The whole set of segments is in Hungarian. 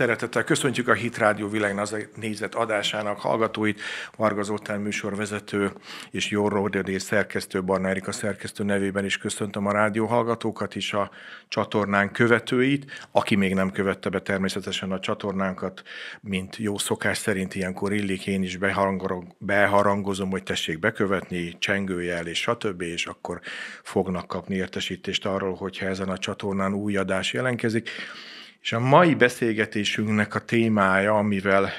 Szeretettel köszöntjük a Hit Rádió világnézet nézet adásának hallgatóit, Varga Zoltán műsorvezető és Jorró és szerkesztő, Barna Erika szerkesztő nevében is köszöntöm a rádió hallgatókat és a csatornán követőit. Aki még nem követte be természetesen a csatornánkat, mint jó szokás szerint ilyenkor illik, én is beharangozom, hogy tessék bekövetni, csengőjel és stb. és akkor fognak kapni értesítést arról, hogyha ezen a csatornán új adás jelentkezik. És a mai beszélgetésünknek a témája, amivel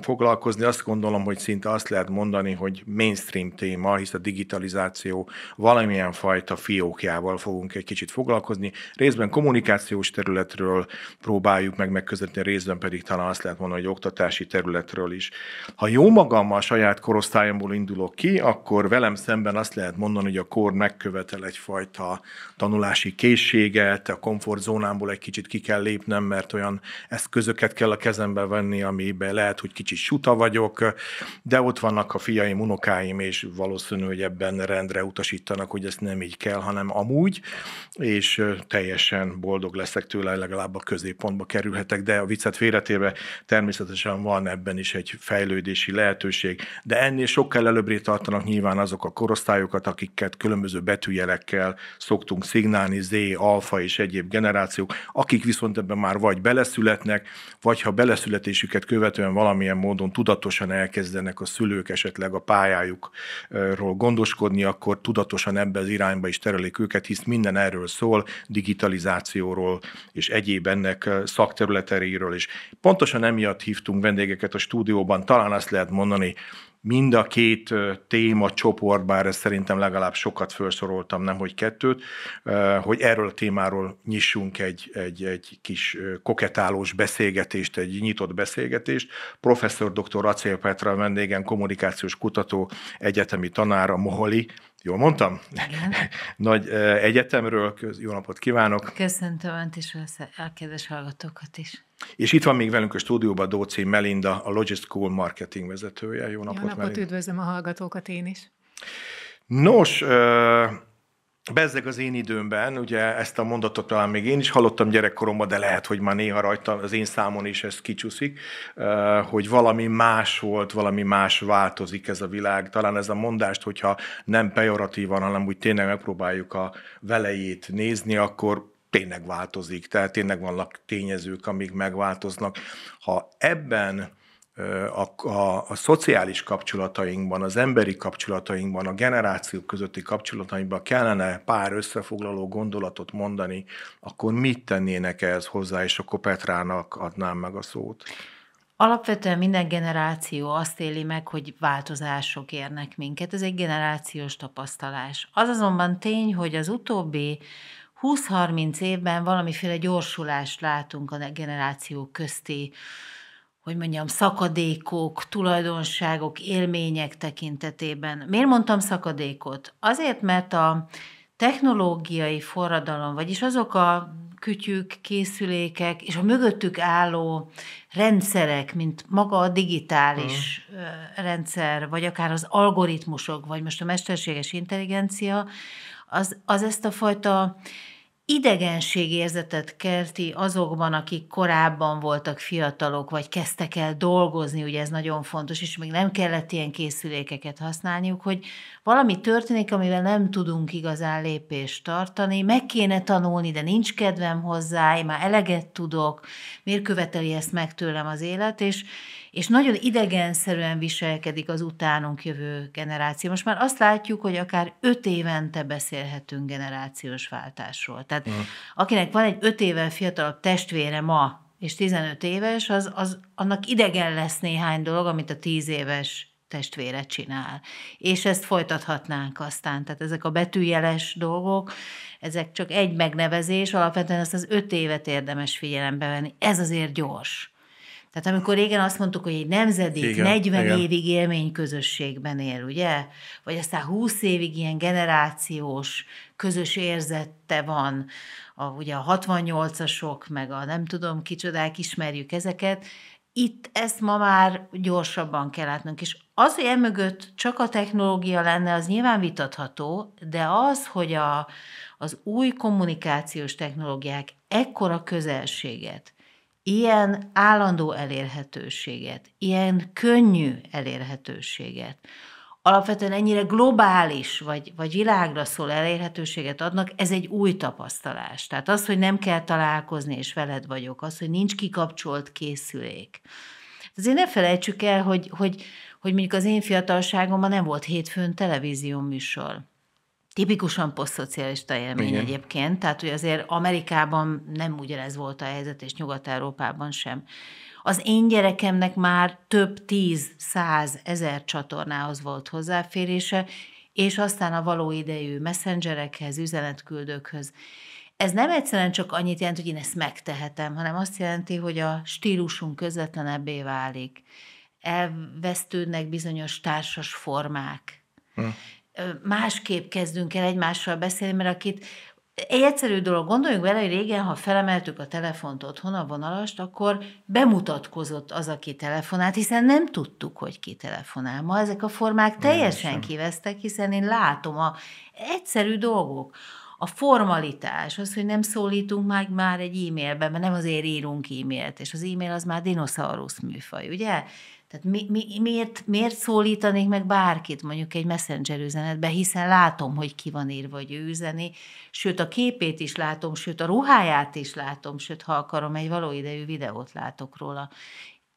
foglalkozni, azt gondolom, hogy szinte azt lehet mondani, hogy mainstream téma, hisz a digitalizáció valamilyen fajta fiókjával fogunk egy kicsit foglalkozni. Részben kommunikációs területről próbáljuk meg megközelíteni, részben pedig talán azt lehet mondani, hogy oktatási területről is. Ha jó magammal saját korosztályomból indulok ki, akkor velem szemben azt lehet mondani, hogy a kor megkövetel egyfajta tanulási készséget, a komfortzónámból egy kicsit ki kell lépni, nem, mert olyan eszközöket kell a kezembe venni, amiben lehet, hogy kicsit suta vagyok, de ott vannak a fiaim, unokáim, és valószínű, hogy ebben rendre utasítanak, hogy ezt nem így kell, hanem amúgy, és teljesen boldog leszek tőle, legalább a középpontba kerülhetek, de a viccet félretéve természetesen van ebben is egy fejlődési lehetőség, de ennél sokkal előbbré tartanak nyilván azok a korosztályokat, akiket különböző betűjelekkel szoktunk szignálni, Z, alfa és egyéb generációk, akik viszont ebben esetben már vagy beleszületnek, vagy ha beleszületésüket követően valamilyen módon tudatosan elkezdenek a szülők esetleg a pályájukról gondoskodni, akkor tudatosan ebbe az irányba is terelik őket, hisz minden erről szól, digitalizációról és egyéb ennek szakterületeiről is. Pontosan emiatt hívtunk vendégeket a stúdióban, talán azt lehet mondani, mind a két téma csoport, bár ezt szerintem legalább sokat felsoroltam, nem hogy kettőt, hogy erről a témáról nyissunk egy, egy, egy kis koketálós beszélgetést, egy nyitott beszélgetést. Professzor dr. Acél Petra vendégen, kommunikációs kutató, egyetemi tanára, Moholi, Jól mondtam? Igen. Nagy egyetemről, jó napot kívánok! Köszöntöm Önt is a kedves hallgatókat is! És itt van még velünk a stúdióban Dóci Melinda, a Logis School marketing vezetője. Jó napot, Jó napot üdvözlöm a hallgatókat én is. Nos, Bezzeg az én időmben, ugye ezt a mondatot talán még én is hallottam gyerekkoromban, de lehet, hogy már néha rajta az én számon is ez kicsúszik, hogy valami más volt, valami más változik ez a világ. Talán ez a mondást, hogyha nem pejoratívan, hanem úgy tényleg megpróbáljuk a velejét nézni, akkor tényleg változik, tehát tényleg vannak tényezők, amik megváltoznak. Ha ebben a, a, a szociális kapcsolatainkban, az emberi kapcsolatainkban, a generációk közötti kapcsolatainkban kellene pár összefoglaló gondolatot mondani, akkor mit tennének ehhez hozzá, és akkor Petrának adnám meg a szót. Alapvetően minden generáció azt éli meg, hogy változások érnek minket. Ez egy generációs tapasztalás. Az azonban tény, hogy az utóbbi 20-30 évben valamiféle gyorsulást látunk a generációk közti hogy mondjam, szakadékok, tulajdonságok, élmények tekintetében. Miért mondtam szakadékot? Azért, mert a technológiai forradalom, vagyis azok a kütyük, készülékek, és a mögöttük álló rendszerek, mint maga a digitális hmm. rendszer, vagy akár az algoritmusok, vagy most a mesterséges intelligencia, az, az ezt a fajta idegenségérzetet kelti azokban, akik korábban voltak fiatalok, vagy kezdtek el dolgozni, ugye ez nagyon fontos, és még nem kellett ilyen készülékeket használniuk, hogy valami történik, amivel nem tudunk igazán lépést tartani, meg kéne tanulni, de nincs kedvem hozzá, én már eleget tudok, miért követeli ezt meg tőlem az élet, és, és nagyon idegenszerűen viselkedik az utánunk jövő generáció. Most már azt látjuk, hogy akár öt évente beszélhetünk generációs váltásról. Tehát uh-huh. akinek van egy öt évvel fiatalabb testvére ma, és 15 éves, az, az annak idegen lesz néhány dolog, amit a 10 éves testvére csinál. És ezt folytathatnánk aztán. Tehát ezek a betűjeles dolgok, ezek csak egy megnevezés, alapvetően ezt az öt évet érdemes figyelembe venni. Ez azért gyors. Tehát amikor régen azt mondtuk, hogy egy nemzedék igen, 40 igen. évig közösségben él, ugye? Vagy aztán 20 évig ilyen generációs közös érzette van, a, ugye a 68-asok, meg a nem tudom kicsodák, ismerjük ezeket, itt ezt ma már gyorsabban kell látnunk. És az, hogy emögött csak a technológia lenne, az nyilván vitatható, de az, hogy a, az új kommunikációs technológiák ekkora közelséget ilyen állandó elérhetőséget, ilyen könnyű elérhetőséget, alapvetően ennyire globális vagy, vagy világra szól elérhetőséget adnak, ez egy új tapasztalás. Tehát az, hogy nem kell találkozni, és veled vagyok, az, hogy nincs kikapcsolt készülék. Azért ne felejtsük el, hogy, hogy, hogy mondjuk az én fiatalságomban nem volt hétfőn televízió műsor Tipikusan posztszocialista élmény Igen. egyébként, tehát hogy azért Amerikában nem ugyanez volt a helyzet, és Nyugat-Európában sem. Az én gyerekemnek már több tíz, száz, ezer csatornához volt hozzáférése, és aztán a való idejű messengerekhez, üzenetküldőkhöz. Ez nem egyszerűen csak annyit jelent, hogy én ezt megtehetem, hanem azt jelenti, hogy a stílusunk közvetlenebbé válik. Elvesztődnek bizonyos társas formák. Hm másképp kezdünk el egymással beszélni, mert akit egy egyszerű dolog, gondoljunk vele, hogy régen, ha felemeltük a telefont otthon, a vonalast, akkor bemutatkozott az, aki telefonált, hiszen nem tudtuk, hogy ki telefonál. Ma ezek a formák teljesen kivesztek, hiszen én látom a egyszerű dolgok. A formalitás, az, hogy nem szólítunk már, már egy e-mailben, mert nem azért írunk e-mailt, és az e-mail az már dinoszaurusz műfaj, ugye? Tehát mi, mi, miért, miért szólítanék meg bárkit mondjuk egy messenger üzenetbe, hiszen látom, hogy ki van írva, hogy ő üzeni, sőt a képét is látom, sőt a ruháját is látom, sőt ha akarom, egy való idejű videót látok róla.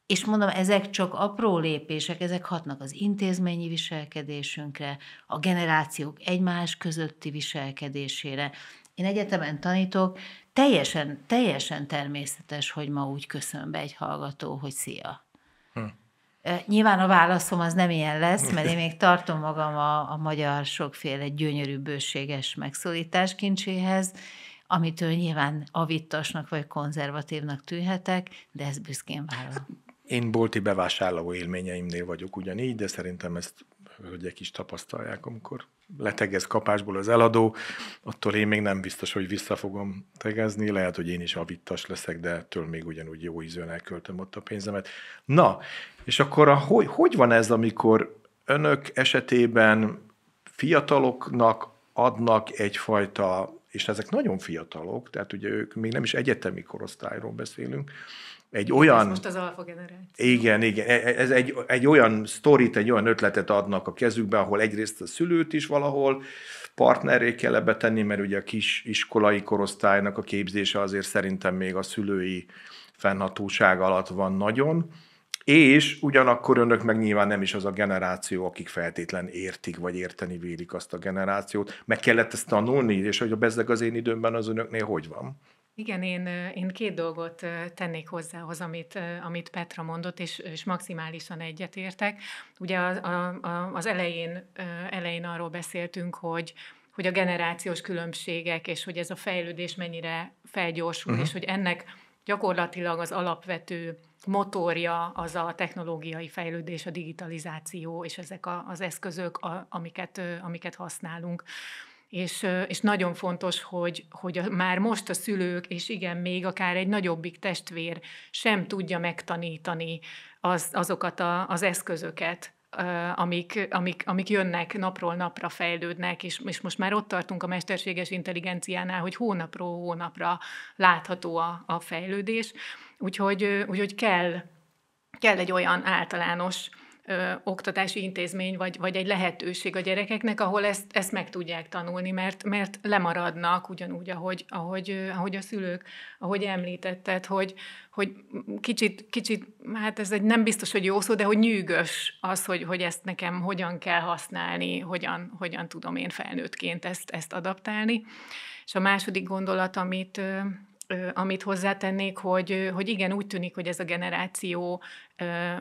És mondom, ezek csak apró lépések, ezek hatnak az intézményi viselkedésünkre, a generációk egymás közötti viselkedésére. Én egyetemen tanítok, teljesen, teljesen természetes, hogy ma úgy köszön be egy hallgató, hogy szia. Nyilván a válaszom az nem ilyen lesz, mert én még tartom magam a, a magyar sokféle gyönyörű, bőséges megszólítás kincséhez, amitől nyilván avittasnak vagy konzervatívnak tűnhetek, de ezt büszkén vállalom. Én bolti bevásárló élményeimnél vagyok ugyanígy, de szerintem ezt hölgyek is tapasztalják, amikor letegez kapásból az eladó, attól én még nem biztos, hogy vissza fogom tegezni, lehet, hogy én is avittas leszek, de ettől még ugyanúgy jó ízűen elköltöm ott a pénzemet. Na, és akkor a, hogy, hogy van ez, amikor önök esetében fiataloknak adnak egyfajta, és ezek nagyon fiatalok, tehát ugye ők még nem is egyetemi korosztályról beszélünk, egy olyan... Ez most az alfa generáció. Igen, igen. E, e, ez egy, egy olyan sztorit, egy olyan ötletet adnak a kezükbe, ahol egyrészt a szülőt is valahol partnerré kell ebbe tenni, mert ugye a kis iskolai korosztálynak a képzése azért szerintem még a szülői fennhatóság alatt van nagyon, és ugyanakkor önök meg nyilván nem is az a generáció, akik feltétlen értik, vagy érteni vélik azt a generációt. Meg kellett ezt tanulni, és hogy a bezzeg az én időmben az önöknél hogy van? Igen, én, én két dolgot tennék hozzá az, amit, amit Petra mondott, és, és maximálisan egyetértek. Ugye az, a, az elején, elején arról beszéltünk, hogy, hogy a generációs különbségek, és hogy ez a fejlődés mennyire felgyorsul, uh-huh. és hogy ennek gyakorlatilag az alapvető motorja az a technológiai fejlődés, a digitalizáció és ezek a, az eszközök, a, amiket, amiket használunk és, és nagyon fontos, hogy, hogy a, már most a szülők, és igen, még akár egy nagyobbik testvér sem tudja megtanítani az, azokat a, az eszközöket, amik, amik, amik jönnek, napról napra fejlődnek, és, és most már ott tartunk a mesterséges intelligenciánál, hogy hónapról hónapra látható a, a fejlődés, úgyhogy, úgyhogy kell, kell egy olyan általános ö, oktatási intézmény, vagy, vagy egy lehetőség a gyerekeknek, ahol ezt, ezt meg tudják tanulni, mert, mert lemaradnak ugyanúgy, ahogy, ahogy, ahogy a szülők, ahogy említetted, hogy, hogy kicsit, kicsit, hát ez egy nem biztos, hogy jó szó, de hogy nyűgös az, hogy, hogy ezt nekem hogyan kell használni, hogyan, hogyan tudom én felnőttként ezt, ezt adaptálni. És a második gondolat, amit, amit hozzátennék, hogy, hogy igen, úgy tűnik, hogy ez a generáció,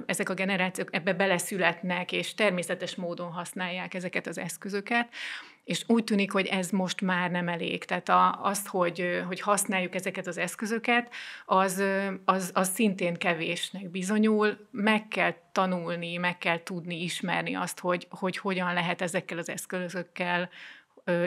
ezek a generációk ebbe beleszületnek, és természetes módon használják ezeket az eszközöket, és úgy tűnik, hogy ez most már nem elég. Tehát a, az, hogy, hogy használjuk ezeket az eszközöket, az, az, az szintén kevésnek bizonyul. Meg kell tanulni, meg kell tudni ismerni azt, hogy, hogy hogyan lehet ezekkel az eszközökkel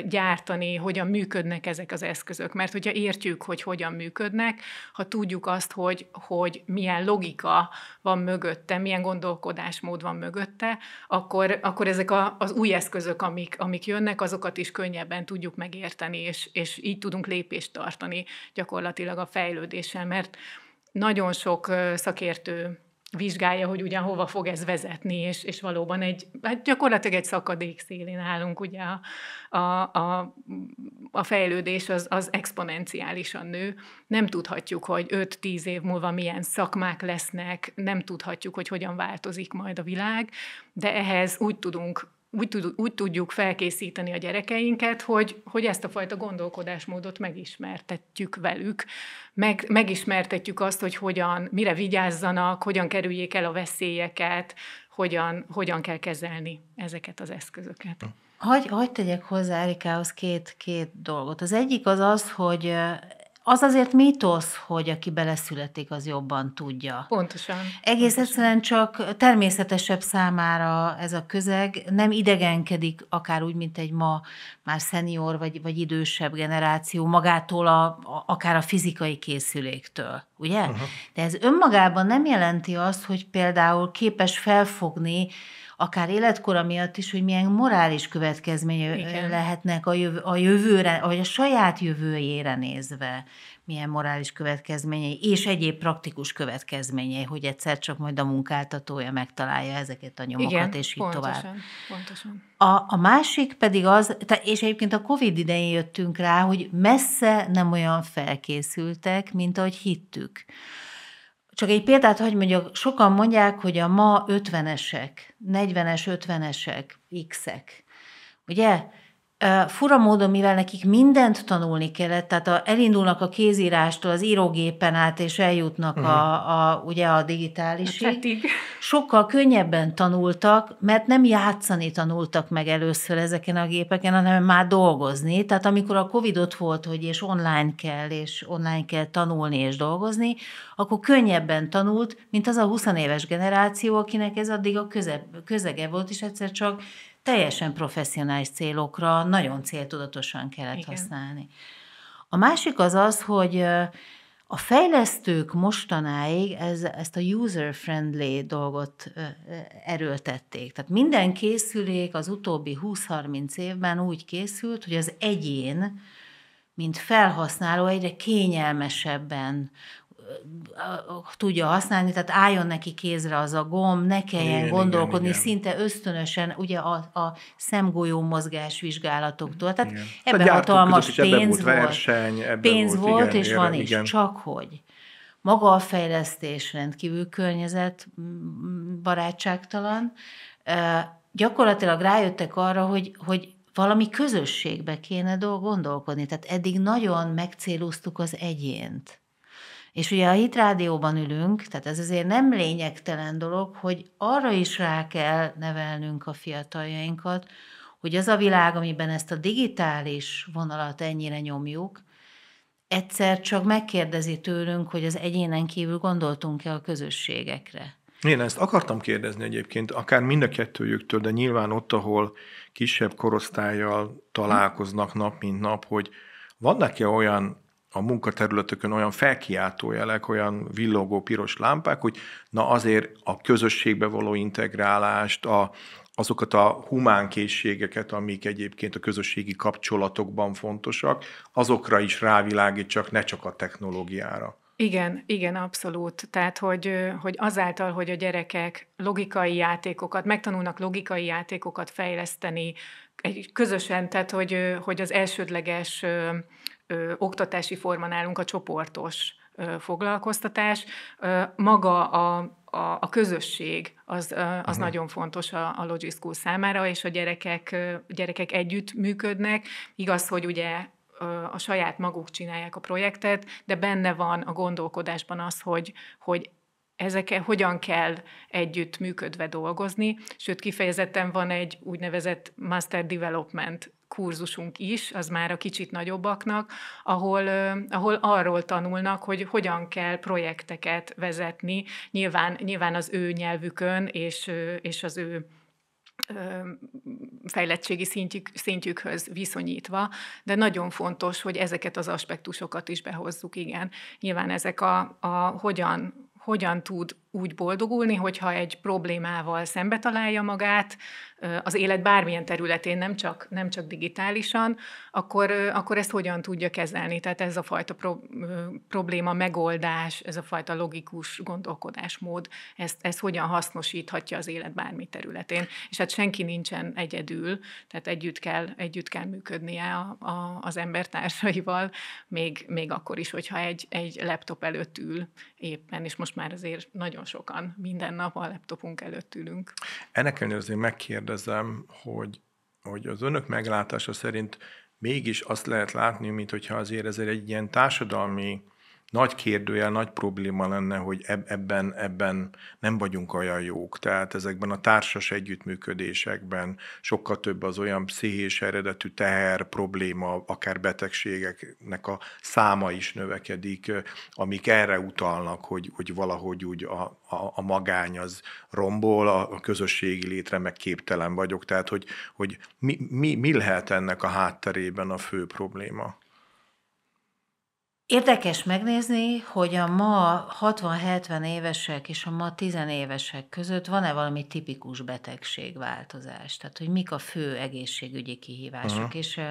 gyártani, hogyan működnek ezek az eszközök. Mert hogyha értjük, hogy hogyan működnek, ha tudjuk azt, hogy, hogy milyen logika van mögötte, milyen gondolkodásmód van mögötte, akkor, akkor ezek a, az új eszközök, amik, amik jönnek, azokat is könnyebben tudjuk megérteni, és, és így tudunk lépést tartani gyakorlatilag a fejlődéssel, mert nagyon sok szakértő vizsgálja, hogy ugyan hova fog ez vezetni, és, és valóban egy, hát gyakorlatilag egy szakadék szélén állunk, ugye a, a, a, a fejlődés az, az exponenciálisan nő. Nem tudhatjuk, hogy 5-10 év múlva milyen szakmák lesznek, nem tudhatjuk, hogy hogyan változik majd a világ, de ehhez úgy tudunk úgy, tud, úgy tudjuk felkészíteni a gyerekeinket, hogy, hogy ezt a fajta gondolkodásmódot megismertetjük velük, meg, megismertetjük azt, hogy hogyan, mire vigyázzanak, hogyan kerüljék el a veszélyeket, hogyan, hogyan kell kezelni ezeket az eszközöket. Hogy, hogy tegyek hozzá Erikához két, két dolgot. Az egyik az az, hogy az azért mítosz, hogy aki beleszületik, az jobban tudja. Pontosan. Egész pontosan. egyszerűen csak természetesebb számára ez a közeg, nem idegenkedik, akár úgy, mint egy ma már szenior vagy, vagy idősebb generáció magától, a, a, akár a fizikai készüléktől, ugye? Uh-huh. De ez önmagában nem jelenti azt, hogy például képes felfogni akár életkora miatt is, hogy milyen morális következménye Igen. lehetnek a, jövő, a jövőre, vagy a saját jövőjére nézve, milyen morális következményei, és egyéb praktikus következményei, hogy egyszer csak majd a munkáltatója megtalálja ezeket a nyomokat, Igen, és így pontosan, tovább. Pontosan. A, a másik pedig az, és egyébként a COVID idején jöttünk rá, hogy messze nem olyan felkészültek, mint ahogy hittük. Csak egy példát hogy mondjak, sokan mondják, hogy a ma 50-esek, 40-es, 50-esek, X-ek, ugye? fura módon, mivel nekik mindent tanulni kellett, tehát a, elindulnak a kézírástól, az írógépen át, és eljutnak uh-huh. a, mhm. a, ugye a digitális. Sokkal könnyebben tanultak, mert nem játszani tanultak meg először ezeken a gépeken, hanem már dolgozni. Tehát amikor a Covid ott volt, hogy és online kell, és online kell tanulni és dolgozni, akkor könnyebben tanult, mint az a 20 éves generáció, akinek ez addig a közeg közege volt, és egyszer csak teljesen professzionális célokra nagyon céltudatosan kellett Igen. használni. A másik az az, hogy a fejlesztők mostanáig ez, ezt a user-friendly dolgot erőltették. Tehát minden készülék az utóbbi 20-30 évben úgy készült, hogy az egyén, mint felhasználó egyre kényelmesebben tudja használni, tehát álljon neki kézre az a gomb, ne kelljen igen, gondolkodni, igen, igen. szinte ösztönösen ugye a, a szemgolyó mozgás vizsgálatoktól. Tehát igen. ebben a hatalmas pénz volt. Verseny, pénz volt, igen, és igen, van igen. is, igen. csak hogy maga a fejlesztés rendkívül környezet mm, barátságtalan. Gyakorlatilag rájöttek arra, hogy, hogy valami közösségbe kéne gondolkodni. Tehát eddig nagyon megcéloztuk az egyént. És ugye a Hit Rádióban ülünk, tehát ez azért nem lényegtelen dolog, hogy arra is rá kell nevelnünk a fiataljainkat, hogy az a világ, amiben ezt a digitális vonalat ennyire nyomjuk, egyszer csak megkérdezi tőlünk, hogy az egyénen kívül gondoltunk-e a közösségekre. Én ezt akartam kérdezni egyébként, akár mind a kettőjüktől, de nyilván ott, ahol kisebb korosztályjal találkoznak nap, mint nap, hogy vannak-e olyan a munkaterületökön olyan jelek, olyan villogó piros lámpák, hogy na azért a közösségbe való integrálást, a, azokat a humán készségeket, amik egyébként a közösségi kapcsolatokban fontosak, azokra is rávilágítsak, ne csak a technológiára. Igen, igen, abszolút. Tehát, hogy, hogy azáltal, hogy a gyerekek logikai játékokat, megtanulnak logikai játékokat fejleszteni egy közösen, tehát, hogy, hogy az elsődleges ö, oktatási forma nálunk a csoportos ö, foglalkoztatás. Ö, maga a, a, a közösség az, az mhm. nagyon fontos a, a Logi School számára, és a gyerekek, gyerekek együtt működnek. Igaz, hogy ugye a saját maguk csinálják a projektet, de benne van a gondolkodásban az, hogy, hogy ezeken hogyan kell együtt működve dolgozni, sőt kifejezetten van egy úgynevezett master development kurzusunk is, az már a kicsit nagyobbaknak, ahol, ahol arról tanulnak, hogy hogyan kell projekteket vezetni, nyilván, nyilván az ő nyelvükön és, és az ő fejlettségi szintjük, szintjükhöz viszonyítva, de nagyon fontos, hogy ezeket az aspektusokat is behozzuk, igen. Nyilván ezek a, a hogyan, hogyan tud úgy boldogulni, hogyha egy problémával szembe találja magát az élet bármilyen területén, nem csak, nem csak digitálisan, akkor, akkor ezt hogyan tudja kezelni? Tehát ez a fajta pro, probléma megoldás, ez a fajta logikus gondolkodásmód, ezt, ezt hogyan hasznosíthatja az élet bármi területén. És hát senki nincsen egyedül, tehát együtt kell, együtt kell működnie a, a, az embertársaival, még, még akkor is, hogyha egy, egy laptop előtt ül éppen, és most már azért nagyon nagyon sokan minden nap a laptopunk előtt ülünk. Ennek ellenőrzén megkérdezem, hogy, hogy az önök meglátása szerint mégis azt lehet látni, mint hogyha azért ez egy ilyen társadalmi nagy kérdőjel, nagy probléma lenne, hogy ebben, ebben nem vagyunk olyan jók. Tehát ezekben a társas együttműködésekben sokkal több az olyan pszichés eredetű teher, probléma, akár betegségeknek a száma is növekedik, amik erre utalnak, hogy, hogy valahogy úgy a, a, a magány az rombol, a, a közösségi létre meg képtelen vagyok. Tehát, hogy, hogy mi, mi, mi lehet ennek a hátterében a fő probléma? Érdekes megnézni, hogy a ma 60-70 évesek és a ma 10 évesek között van-e valami tipikus betegségváltozás, tehát hogy mik a fő egészségügyi kihívások. Aha. És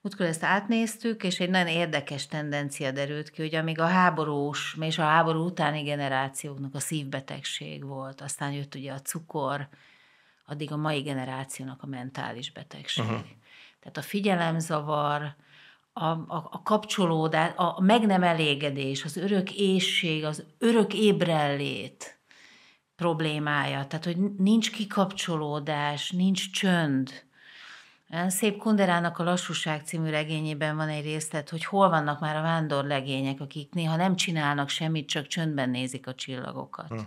Múltkor ezt átnéztük, és egy nagyon érdekes tendencia derült ki, hogy amíg a háborús, és a háború utáni generációknak a szívbetegség volt, aztán jött ugye a cukor, addig a mai generációnak a mentális betegség. Aha. Tehát a figyelemzavar, a, a, a kapcsolódás, a meg nem elégedés, az örök ésség, az örök ébrellét problémája. Tehát, hogy nincs kikapcsolódás, nincs csönd. Eh, Szép Kunderának a Lassúság című regényében van egy részlet, hogy hol vannak már a vándorlegények, akik néha nem csinálnak semmit, csak csöndben nézik a csillagokat. Hm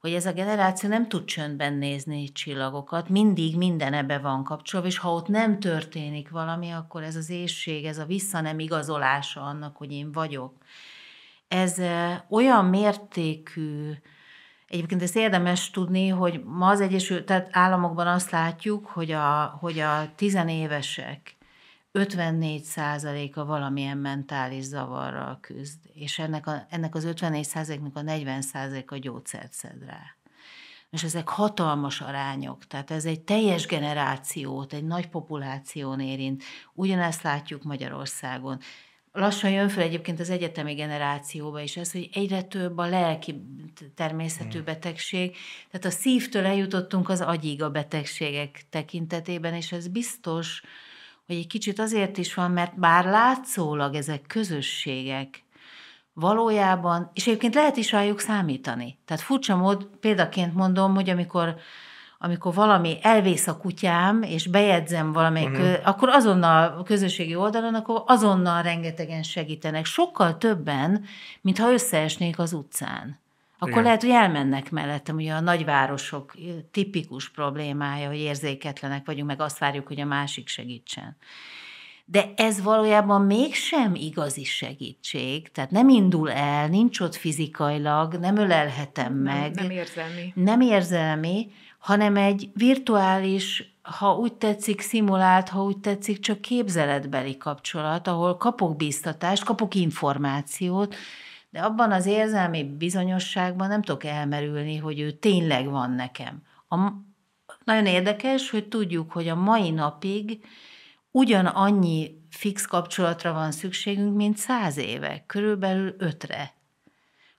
hogy ez a generáció nem tud csöndben nézni csillagokat, mindig minden ebbe van kapcsolva, és ha ott nem történik valami, akkor ez az ésség, ez a vissza nem igazolása annak, hogy én vagyok. Ez olyan mértékű, Egyébként ezt érdemes tudni, hogy ma az Egyesült Államokban azt látjuk, hogy a, hogy a tizenévesek 54%-a valamilyen mentális zavarral küzd, és ennek, a, ennek az 54%-nak a 40%-a gyógyszert szed rá. És ezek hatalmas arányok, tehát ez egy teljes generációt, egy nagy populáción érint. Ugyanezt látjuk Magyarországon lassan jön fel egyébként az egyetemi generációba is ez, hogy egyre több a lelki természetű hmm. betegség, tehát a szívtől eljutottunk az agyig a betegségek tekintetében, és ez biztos, vagy egy kicsit azért is van, mert bár látszólag ezek közösségek, valójában, és egyébként lehet is rájuk számítani. Tehát furcsa mód, példaként mondom, hogy amikor amikor valami elvész a kutyám, és bejegyzem valamelyik, uh-huh. akkor azonnal a közösségi oldalon, akkor azonnal rengetegen segítenek. Sokkal többen, mintha összeesnék az utcán. Akkor Igen. lehet, hogy elmennek mellettem. Ugye a nagyvárosok tipikus problémája, hogy érzéketlenek vagyunk, meg azt várjuk, hogy a másik segítsen. De ez valójában mégsem igazi segítség, tehát nem indul el, nincs ott fizikailag, nem ölelhetem nem, meg. Nem érzelmi. Nem érzelmi, hanem egy virtuális, ha úgy tetszik, szimulált, ha úgy tetszik, csak képzeletbeli kapcsolat, ahol kapok biztatást, kapok információt, de abban az érzelmi bizonyosságban nem tudok elmerülni, hogy ő tényleg van nekem. A, nagyon érdekes, hogy tudjuk, hogy a mai napig ugyanannyi fix kapcsolatra van szükségünk, mint száz éve, körülbelül ötre.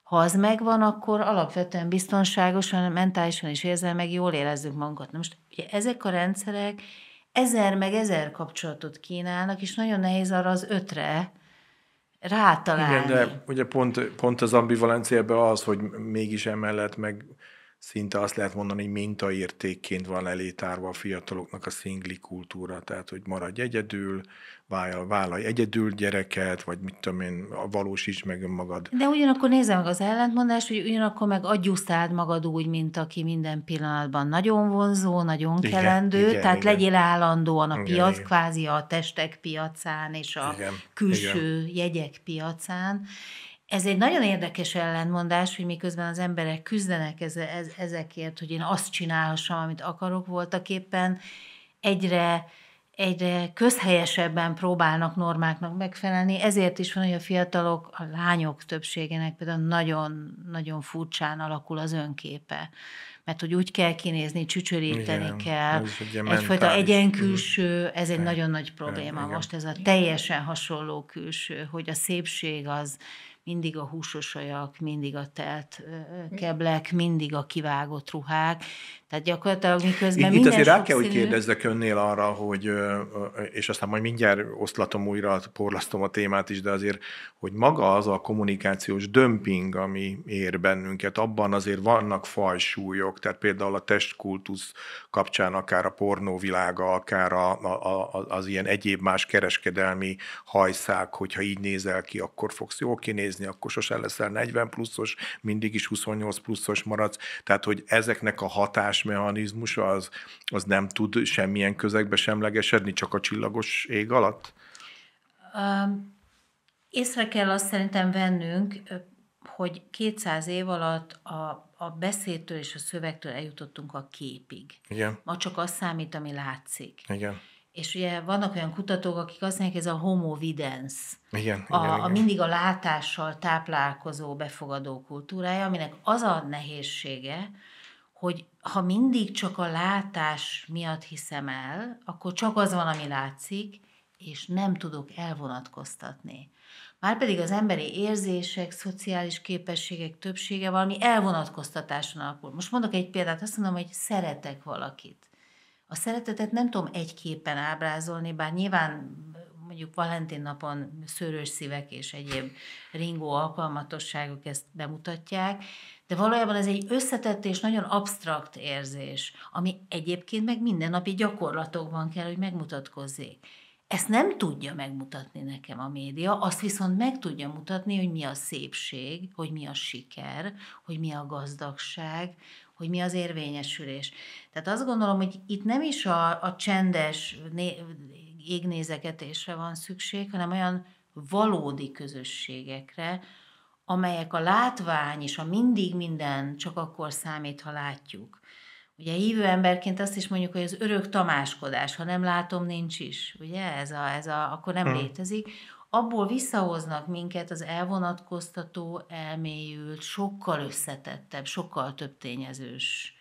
Ha az megvan, akkor alapvetően biztonságosan, mentálisan és érzelmeg jól érezzük magunkat. Na most ugye ezek a rendszerek ezer meg ezer kapcsolatot kínálnak, és nagyon nehéz arra az ötre rátalálni. Igen, de ugye pont, pont az ambivalenciában az, hogy mégis emellett meg szinte azt lehet mondani, hogy mintaértékként van elétárva a fiataloknak a szingli kultúra, tehát hogy maradj egyedül, vállalj egyedül gyereket, vagy mit tudom én, valósíts meg önmagad. De ugyanakkor nézze meg az ellentmondást, hogy ugyanakkor meg adjusztáld magad úgy, mint aki minden pillanatban nagyon vonzó, nagyon igen, kelendő, igen, tehát igen. legyél állandóan a igen, piac, igen. kvázi a testek piacán és a igen, külső igen. jegyek piacán, ez egy nagyon érdekes ellentmondás, hogy miközben az emberek küzdenek ezekért, hogy én azt csinálhassam, amit akarok, voltak éppen egyre egyre közhelyesebben próbálnak normáknak megfelelni, ezért is van, hogy a fiatalok, a lányok többségének például nagyon-nagyon furcsán alakul az önképe. Mert hogy úgy kell kinézni, csücsöríteni igen, kell, egy egyfajta egyen mhm. külső, ez egy igen, nagyon nagy probléma igen, most, ez a teljesen hasonló külső, hogy a szépség az, mindig a húsosajak, mindig a telt keblek, mindig a kivágott ruhák, tehát gyakorlatilag miközben itt, minden Itt azért rá kell, hogy kérdezzek önnél arra, hogy, és aztán majd mindjárt oszlatom újra, porlasztom a témát is, de azért, hogy maga az a kommunikációs dömping, ami ér bennünket, abban azért vannak fajsúlyok, tehát például a testkultusz kapcsán akár a pornóvilága, akár a, a, a, az ilyen egyéb más kereskedelmi hajszák, hogyha így nézel ki, akkor fogsz jól kinézni, nézni, akkor sose leszel 40 pluszos, mindig is 28 pluszos maradsz. Tehát, hogy ezeknek a hatásmechanizmusa az, az nem tud semmilyen közegbe semlegesedni, csak a csillagos ég alatt? észre kell azt szerintem vennünk, hogy 200 év alatt a, a beszédtől és a szövegtől eljutottunk a képig. Igen. Ma csak az számít, ami látszik. Igen és ugye vannak olyan kutatók, akik azt mondják, ez a homovidens. Igen, a, igen, a igen. mindig a látással táplálkozó befogadó kultúrája, aminek az a nehézsége, hogy ha mindig csak a látás miatt hiszem el, akkor csak az van, ami látszik, és nem tudok elvonatkoztatni. Márpedig az emberi érzések, szociális képességek többsége valami elvonatkoztatáson alapul. Most mondok egy példát, azt mondom, hogy szeretek valakit. A szeretetet nem tudom egy képen ábrázolni, bár nyilván mondjuk Valentin napon szőrös szívek és egyéb ringó alkalmatosságok ezt bemutatják, de valójában ez egy összetett és nagyon absztrakt érzés, ami egyébként meg mindennapi gyakorlatokban kell, hogy megmutatkozzék. Ezt nem tudja megmutatni nekem a média, azt viszont meg tudja mutatni, hogy mi a szépség, hogy mi a siker, hogy mi a gazdagság, hogy mi az érvényesülés. Tehát azt gondolom, hogy itt nem is a, a csendes égnézeketésre van szükség, hanem olyan valódi közösségekre, amelyek a látvány és a mindig minden csak akkor számít, ha látjuk. Ugye hívő emberként azt is mondjuk, hogy az örök tamáskodás, ha nem látom, nincs is. Ugye ez a, ez a akkor nem hmm. létezik abból visszahoznak minket az elvonatkoztató, elmélyült, sokkal összetettebb, sokkal több tényezős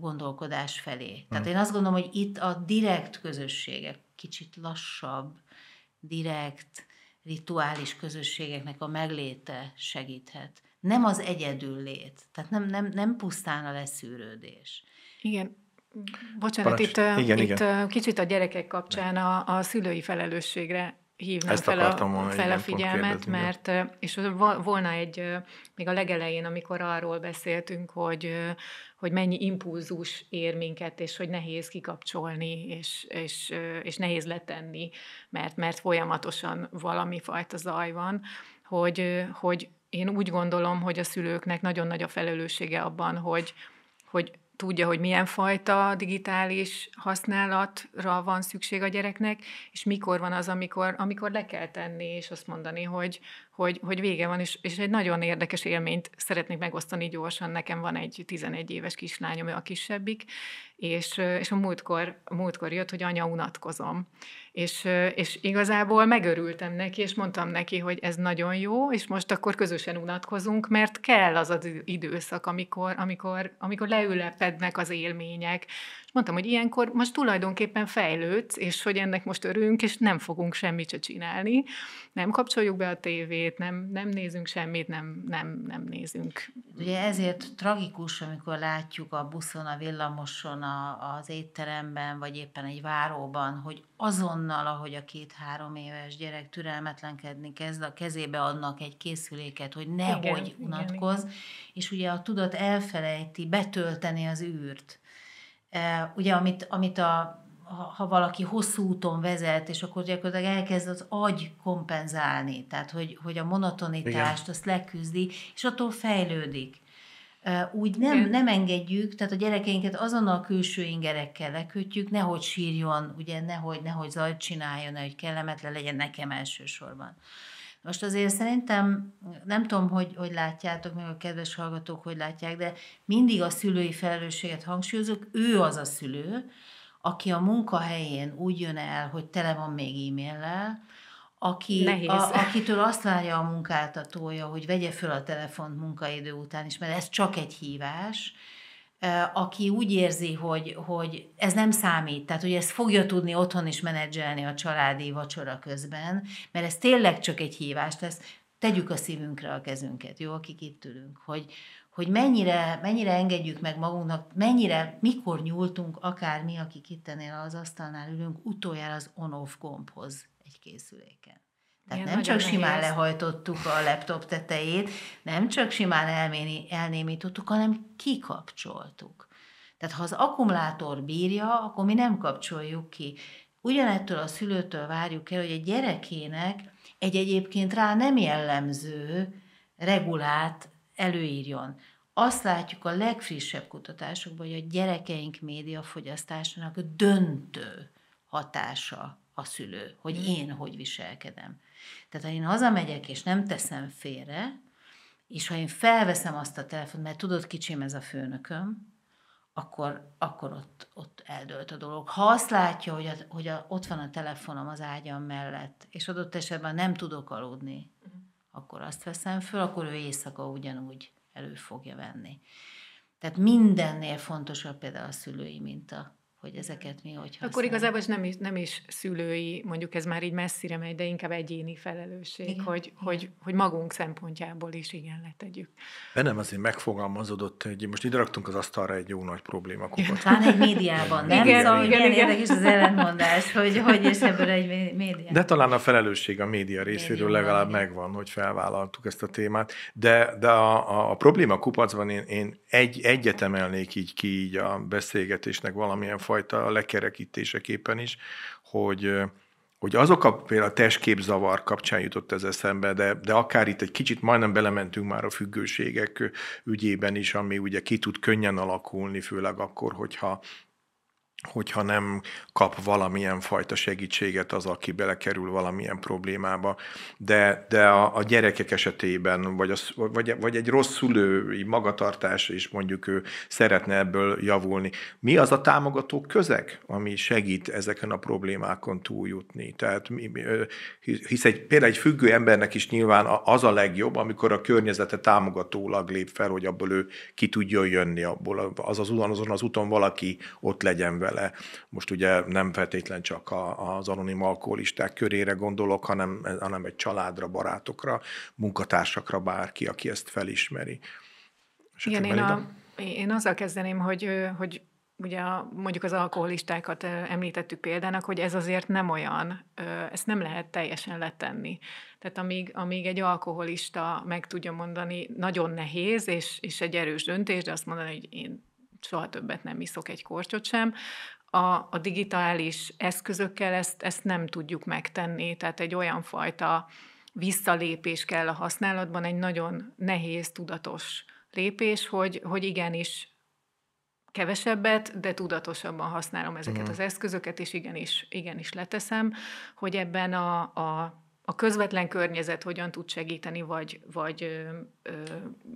gondolkodás felé. Hmm. Tehát én azt gondolom, hogy itt a direkt közösségek, kicsit lassabb, direkt, rituális közösségeknek a megléte segíthet. Nem az egyedül lét, tehát nem, nem, nem pusztán a leszűrődés. Igen, Bocsánat, Parancs. itt, igen, itt igen. kicsit a gyerekek kapcsán a, a szülői felelősségre hívnám Ezt fel, a, volna, fel a figyelmet, mert és volna egy, még a legelején, amikor arról beszéltünk, hogy, hogy mennyi impulzus ér minket, és hogy nehéz kikapcsolni, és, és, és nehéz letenni, mert, mert folyamatosan valami fajta zaj van, hogy, hogy én úgy gondolom, hogy a szülőknek nagyon nagy a felelőssége abban, hogy, hogy tudja, hogy milyen fajta digitális használatra van szükség a gyereknek, és mikor van az, amikor, amikor le kell tenni, és azt mondani, hogy, hogy, hogy vége van, és, és egy nagyon érdekes élményt szeretnék megosztani gyorsan. Nekem van egy 11 éves kislányom, ő a kisebbik, és, és a múltkor, múltkor jött, hogy anya, unatkozom. És, és igazából megörültem neki, és mondtam neki, hogy ez nagyon jó, és most akkor közösen unatkozunk, mert kell az az időszak, amikor, amikor, amikor leülepednek az élmények, és mondtam, hogy ilyenkor most tulajdonképpen fejlődsz, és hogy ennek most örülünk, és nem fogunk semmit se csinálni. Nem kapcsoljuk be a tévét, nem, nem nézünk semmit, nem, nem, nem nézünk. Ugye ezért tragikus, amikor látjuk a buszon, a villamoson, a, az étteremben, vagy éppen egy váróban, hogy azonnal, ahogy a két-három éves gyerek türelmetlenkedni kezd, a kezébe adnak egy készüléket, hogy nehogy igen, unatkoz, igen, igen. és ugye a tudat elfelejti betölteni az űrt ugye amit, amit a, ha valaki hosszú úton vezet, és akkor gyakorlatilag elkezd az agy kompenzálni, tehát hogy, hogy a monotonitást Igen. azt leküzdi, és attól fejlődik. Úgy nem, nem engedjük, tehát a gyerekeinket azonnal a külső ingerekkel lekötjük, nehogy sírjon, ugye nehogy, nehogy zajt csináljon, nehogy kellemetlen legyen nekem elsősorban. Most azért szerintem, nem tudom, hogy, hogy látjátok, meg a kedves hallgatók, hogy látják, de mindig a szülői felelősséget hangsúlyozok, ő az a szülő, aki a munkahelyén úgy jön el, hogy tele van még e-maillel, aki, a, akitől azt várja a munkáltatója, hogy vegye föl a telefont munkaidő után is, mert ez csak egy hívás, aki úgy érzi, hogy, hogy ez nem számít, tehát hogy ezt fogja tudni otthon is menedzselni a családi vacsora közben, mert ez tényleg csak egy hívást lesz, tegyük a szívünkre a kezünket, jó, akik itt ülünk, hogy, hogy mennyire, mennyire engedjük meg magunknak, mennyire, mikor nyúltunk, akár mi, akik itt ennél az asztalnál ülünk, utoljára az on-off gombhoz egy készüléken. Tehát Igen, nem csak simán lehajtottuk a laptop tetejét, nem csak simán elméni, elnémítottuk, hanem kikapcsoltuk. Tehát ha az akkumulátor bírja, akkor mi nem kapcsoljuk ki. Ugyanettől a szülőtől várjuk el, hogy a gyerekének egy egyébként rá nem jellemző regulát előírjon. Azt látjuk a legfrissebb kutatásokban, hogy a gyerekeink médiafogyasztásának döntő hatása a szülő, hogy hmm. én hogy viselkedem. Tehát ha én hazamegyek, és nem teszem félre, és ha én felveszem azt a telefont, mert tudod, kicsim ez a főnököm, akkor, akkor ott, ott eldőlt a dolog. Ha azt látja, hogy, a, hogy a, ott van a telefonom az ágyam mellett, és adott esetben nem tudok aludni, akkor azt veszem föl, akkor ő éjszaka ugyanúgy elő fogja venni. Tehát mindennél fontosabb például a szülői, minta hogy ezeket mi hogy Akkor igazából nem is, nem is szülői, mondjuk ez már így messzire megy, de inkább egyéni felelősség, igen, hogy, igen. Hogy, hogy magunk szempontjából is igen letegyük. Bennem azért megfogalmazódott, hogy most ide raktunk az asztalra egy jó nagy probléma. Talán egy médiában, nem? Igen, szóval, igen, igen, igen, igen. érdekes az ellentmondás, hogy, hogy és ebből egy média. De talán a felelősség a média részéről legalább megvan, hogy felvállaltuk ezt a témát, de, de a, a, a probléma kupacban én, én egy, egyet emelnék így ki így a beszélgetésnek valamilyen fajta lekerekítéseképpen is, hogy hogy azok a például a testképzavar kapcsán jutott ez eszembe, de, de akár itt egy kicsit majdnem belementünk már a függőségek ügyében is, ami ugye ki tud könnyen alakulni, főleg akkor, hogyha hogyha nem kap valamilyen fajta segítséget az, aki belekerül valamilyen problémába. De, de a, a gyerekek esetében, vagy, az, vagy, vagy egy rossz szülői magatartás, és mondjuk ő szeretne ebből javulni. Mi az a támogató közeg, ami segít ezeken a problémákon túljutni? Tehát hisz egy, például egy függő embernek is nyilván az a legjobb, amikor a környezete támogatólag lép fel, hogy abból ő ki tudjon jönni, abból az az, azon az úton valaki ott legyen vele vele. Most ugye nem feltétlen csak a, az anonim alkoholisták körére gondolok, hanem, hanem egy családra, barátokra, munkatársakra, bárki, aki ezt felismeri. Hát Igen, én, a, én azzal kezdeném, hogy, hogy ugye a, mondjuk az alkoholistákat említettük példának, hogy ez azért nem olyan, ezt nem lehet teljesen letenni. Tehát amíg, amíg egy alkoholista meg tudja mondani, nagyon nehéz, és, és egy erős döntés, de azt mondani, hogy én soha többet nem iszok egy kortyot sem, a, a digitális eszközökkel ezt, ezt nem tudjuk megtenni, tehát egy olyan fajta visszalépés kell a használatban, egy nagyon nehéz, tudatos lépés, hogy, hogy igenis kevesebbet, de tudatosabban használom ezeket mm. az eszközöket, és igenis, igenis leteszem, hogy ebben a, a a közvetlen környezet hogyan tud segíteni, vagy, vagy ö,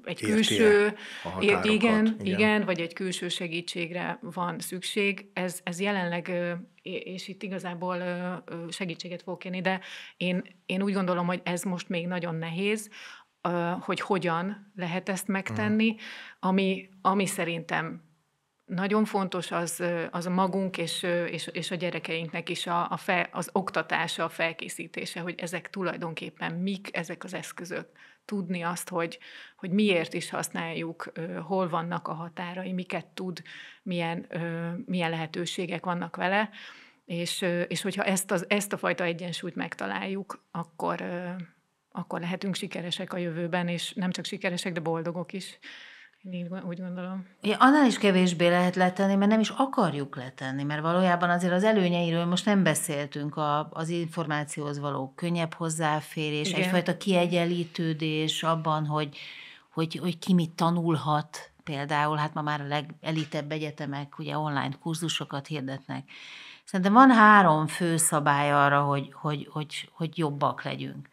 egy külső, igen, igen, igen, vagy egy külső segítségre van szükség. Ez, ez jelenleg, ö, és itt igazából ö, segítséget fog kérni, de én, én úgy gondolom, hogy ez most még nagyon nehéz, ö, hogy hogyan lehet ezt mhm. megtenni, mm. ami, ami szerintem nagyon fontos az, az magunk és, és, és a gyerekeinknek is a, a fe, az oktatása, a felkészítése, hogy ezek tulajdonképpen mik ezek az eszközök. Tudni azt, hogy, hogy miért is használjuk, hol vannak a határai, miket tud, milyen, milyen lehetőségek vannak vele, és, és hogyha ezt, az, ezt a fajta egyensúlyt megtaláljuk, akkor, akkor lehetünk sikeresek a jövőben, és nem csak sikeresek, de boldogok is. Én úgy gondolom. Én annál is kevésbé lehet letenni, mert nem is akarjuk letenni, mert valójában azért az előnyeiről most nem beszéltünk, a, az információhoz való könnyebb hozzáférés, Igen. egyfajta kiegyenlítődés abban, hogy, hogy, hogy ki mit tanulhat, például, hát ma már a legelitebb egyetemek ugye online kurzusokat hirdetnek. Szerintem van három fő szabály arra, hogy, hogy, hogy, hogy jobbak legyünk.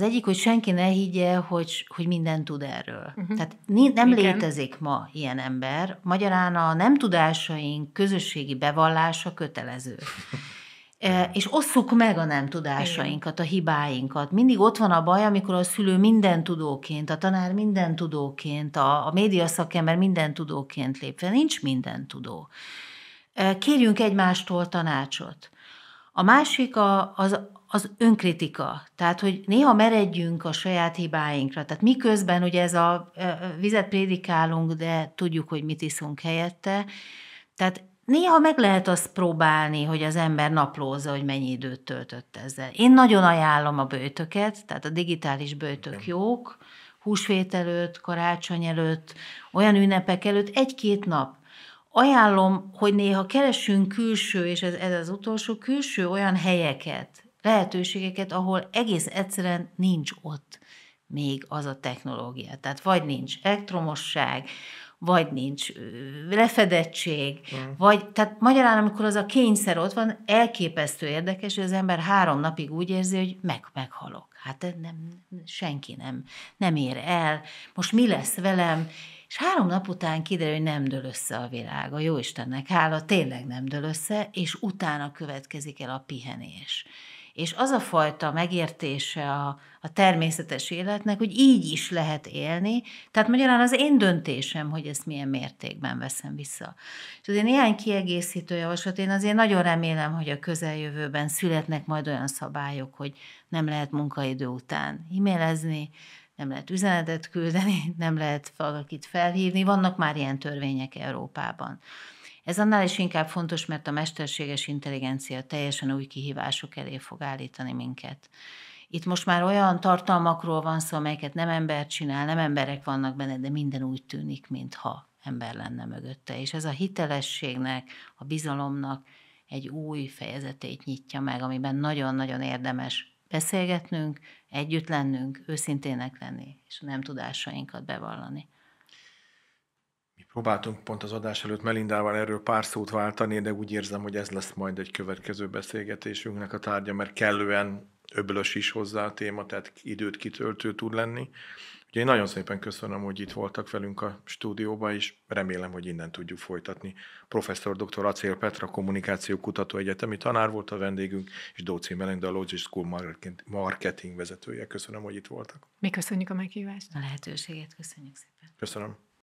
Az egyik, hogy senki ne higgye, hogy, hogy minden tud erről. Uh-huh. Tehát nem Igen. létezik ma ilyen ember. Magyarán a nem tudásaink közösségi bevallása kötelező. E, és osszuk meg a nem tudásainkat, a hibáinkat. Mindig ott van a baj, amikor a szülő minden tudóként, a tanár minden tudóként, a, a média szakember minden tudóként lép fel. Nincs minden tudó. E, kérjünk egymástól tanácsot. A másik a, az az önkritika. Tehát, hogy néha meredjünk a saját hibáinkra. Tehát miközben ugye ez a vizet prédikálunk, de tudjuk, hogy mit iszunk helyette. Tehát Néha meg lehet azt próbálni, hogy az ember naplózza, hogy mennyi időt töltött ezzel. Én nagyon ajánlom a bőtöket, tehát a digitális bőtök jók, húsvét előtt, karácsony előtt, olyan ünnepek előtt, egy-két nap. Ajánlom, hogy néha keresünk külső, és ez, ez az utolsó, külső olyan helyeket, lehetőségeket, ahol egész egyszerűen nincs ott még az a technológia. Tehát vagy nincs elektromosság, vagy nincs lefedettség, mm. vagy, tehát magyarán, amikor az a kényszer ott van, elképesztő érdekes, hogy az ember három napig úgy érzi, hogy meg, meghalok. Hát nem, senki nem, nem ér el, most mi lesz velem, és három nap után kiderül, hogy nem dől össze a világ. A jó Istennek hála, tényleg nem dől össze, és utána következik el a pihenés és az a fajta megértése a, a természetes életnek, hogy így is lehet élni, tehát magyarán az én döntésem, hogy ezt milyen mértékben veszem vissza. És azért néhány kiegészítő javaslat, én azért nagyon remélem, hogy a közeljövőben születnek majd olyan szabályok, hogy nem lehet munkaidő után e-mailezni, nem lehet üzenetet küldeni, nem lehet valakit felhívni, vannak már ilyen törvények Európában. Ez annál is inkább fontos, mert a mesterséges intelligencia teljesen új kihívások elé fog állítani minket. Itt most már olyan tartalmakról van szó, amelyeket nem ember csinál, nem emberek vannak benne, de minden úgy tűnik, mintha ember lenne mögötte. És ez a hitelességnek, a bizalomnak egy új fejezetét nyitja meg, amiben nagyon-nagyon érdemes beszélgetnünk, együtt lennünk, őszintének lenni, és a nem tudásainkat bevallani. Próbáltunk pont az adás előtt Melindával erről pár szót váltani, de úgy érzem, hogy ez lesz majd egy következő beszélgetésünknek a tárgya, mert kellően öblös is hozzá a téma, tehát időt kitöltő tud lenni. Ugye én nagyon szépen köszönöm, hogy itt voltak velünk a stúdióban és remélem, hogy innen tudjuk folytatni. Professzor dr. Acél Petra, kommunikáció kutató egyetemi tanár volt a vendégünk, és Dóci Melinda, a Logis School marketing vezetője. Köszönöm, hogy itt voltak. Mi köszönjük a meghívást. A lehetőséget köszönjük szépen. Köszönöm.